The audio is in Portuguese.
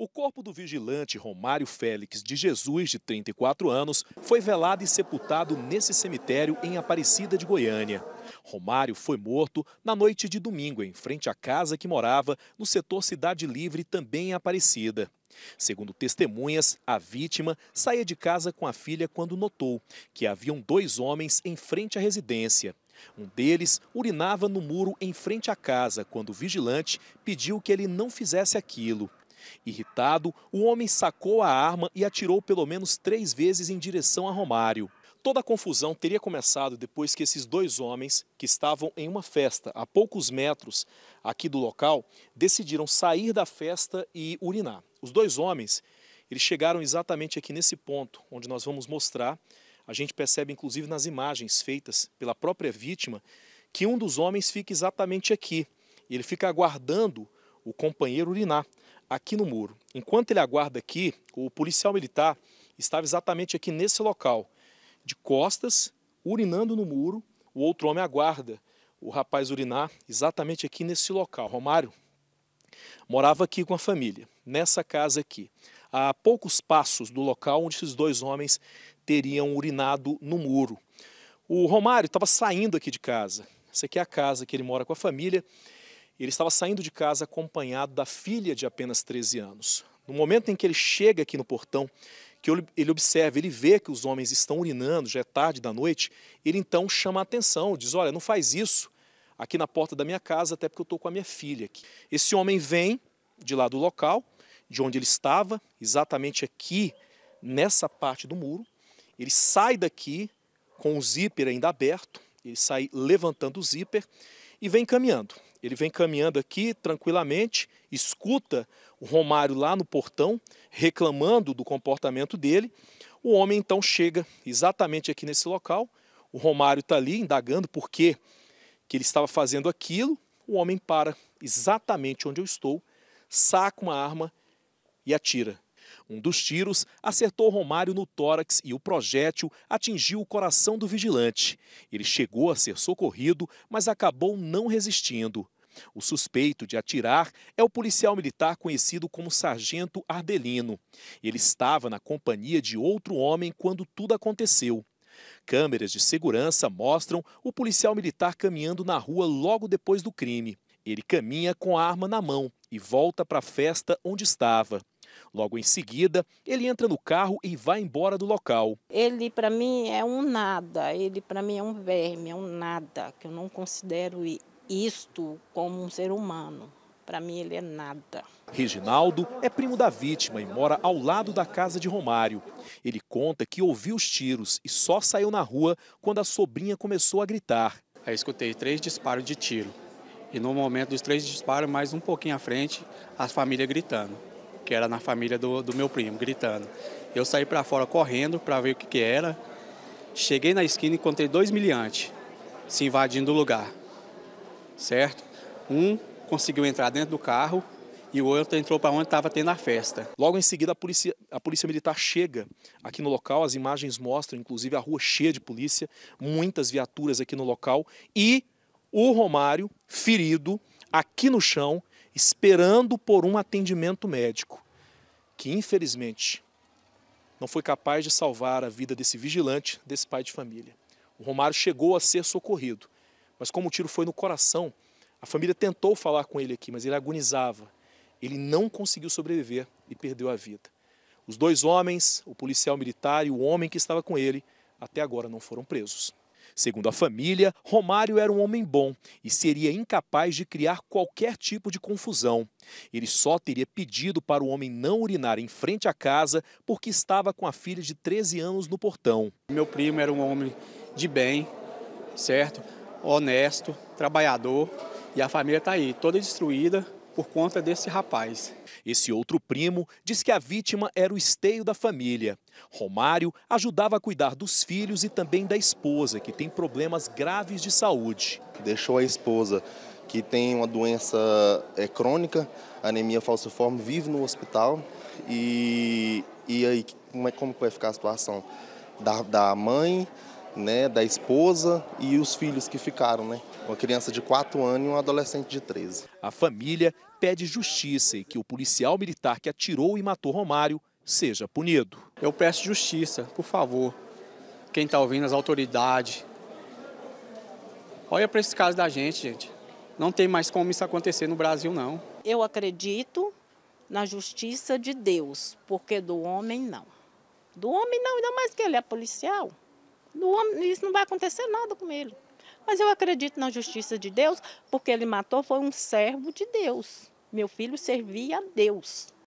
O corpo do vigilante Romário Félix de Jesus, de 34 anos, foi velado e sepultado nesse cemitério em Aparecida de Goiânia. Romário foi morto na noite de domingo, em frente à casa que morava, no setor Cidade Livre, também em Aparecida. Segundo testemunhas, a vítima saía de casa com a filha quando notou que haviam dois homens em frente à residência. Um deles urinava no muro em frente à casa quando o vigilante pediu que ele não fizesse aquilo. Irritado, o homem sacou a arma e atirou pelo menos três vezes em direção a Romário. Toda a confusão teria começado depois que esses dois homens, que estavam em uma festa a poucos metros aqui do local, decidiram sair da festa e urinar. Os dois homens, eles chegaram exatamente aqui nesse ponto, onde nós vamos mostrar. A gente percebe, inclusive, nas imagens feitas pela própria vítima, que um dos homens fica exatamente aqui. Ele fica aguardando o companheiro urinar aqui no muro. Enquanto ele aguarda aqui, o policial militar estava exatamente aqui nesse local, de costas, urinando no muro. O outro homem aguarda o rapaz urinar exatamente aqui nesse local. Romário morava aqui com a família, nessa casa aqui, a poucos passos do local onde esses dois homens teriam urinado no muro. O Romário estava saindo aqui de casa. Essa aqui é a casa que ele mora com a família. Ele estava saindo de casa acompanhado da filha de apenas 13 anos. No momento em que ele chega aqui no portão, que ele observa, ele vê que os homens estão urinando, já é tarde da noite, ele então chama a atenção, diz: Olha, não faz isso aqui na porta da minha casa, até porque eu estou com a minha filha aqui. Esse homem vem de lá do local, de onde ele estava, exatamente aqui, nessa parte do muro. Ele sai daqui com o zíper ainda aberto, ele sai levantando o zíper e vem caminhando. Ele vem caminhando aqui tranquilamente, escuta o Romário lá no portão, reclamando do comportamento dele. O homem então chega exatamente aqui nesse local. O Romário está ali indagando por que, que ele estava fazendo aquilo. O homem para exatamente onde eu estou, saca uma arma e atira. Um dos tiros acertou Romário no tórax e o projétil atingiu o coração do vigilante. Ele chegou a ser socorrido, mas acabou não resistindo. O suspeito de atirar é o policial militar conhecido como Sargento Ardelino. Ele estava na companhia de outro homem quando tudo aconteceu. Câmeras de segurança mostram o policial militar caminhando na rua logo depois do crime. Ele caminha com a arma na mão e volta para a festa onde estava. Logo em seguida, ele entra no carro e vai embora do local. Ele para mim é um nada, ele para mim é um verme, é um nada, que eu não considero isto como um ser humano. Para mim ele é nada. Reginaldo é primo da vítima e mora ao lado da casa de Romário. Ele conta que ouviu os tiros e só saiu na rua quando a sobrinha começou a gritar. Aí escutei três disparos de tiro. E no momento dos três disparos, mais um pouquinho à frente, as famílias gritando, que era na família do, do meu primo, gritando. Eu saí para fora correndo para ver o que, que era. Cheguei na esquina e encontrei dois miliantes se invadindo o lugar, certo? Um conseguiu entrar dentro do carro e o outro entrou para onde estava tendo a festa. Logo em seguida, a polícia, a polícia militar chega aqui no local. As imagens mostram, inclusive, a rua cheia de polícia, muitas viaturas aqui no local e o Romário ferido aqui no chão, esperando por um atendimento médico, que infelizmente não foi capaz de salvar a vida desse vigilante, desse pai de família. O Romário chegou a ser socorrido, mas como o tiro foi no coração, a família tentou falar com ele aqui, mas ele agonizava. Ele não conseguiu sobreviver e perdeu a vida. Os dois homens, o policial militar e o homem que estava com ele, até agora não foram presos. Segundo a família, Romário era um homem bom e seria incapaz de criar qualquer tipo de confusão. Ele só teria pedido para o homem não urinar em frente à casa porque estava com a filha de 13 anos no portão. Meu primo era um homem de bem, certo? Honesto, trabalhador e a família está aí, toda destruída por conta desse rapaz. Esse outro primo diz que a vítima era o esteio da família. Romário ajudava a cuidar dos filhos e também da esposa, que tem problemas graves de saúde. Deixou a esposa, que tem uma doença é, crônica, anemia falciforme, vive no hospital. E, e aí, como, é, como vai ficar a situação da, da mãe, né, da esposa e os filhos que ficaram, né? Uma criança de 4 anos e um adolescente de 13. A família pede justiça e que o policial militar que atirou e matou Romário seja punido. Eu peço justiça, por favor. Quem está ouvindo, as autoridades. Olha para esse caso da gente, gente. Não tem mais como isso acontecer no Brasil, não. Eu acredito na justiça de Deus, porque do homem não. Do homem não, ainda mais que ele é policial. Do homem, isso não vai acontecer nada com ele. Mas eu acredito na justiça de Deus, porque ele matou foi um servo de Deus. Meu filho servia a Deus.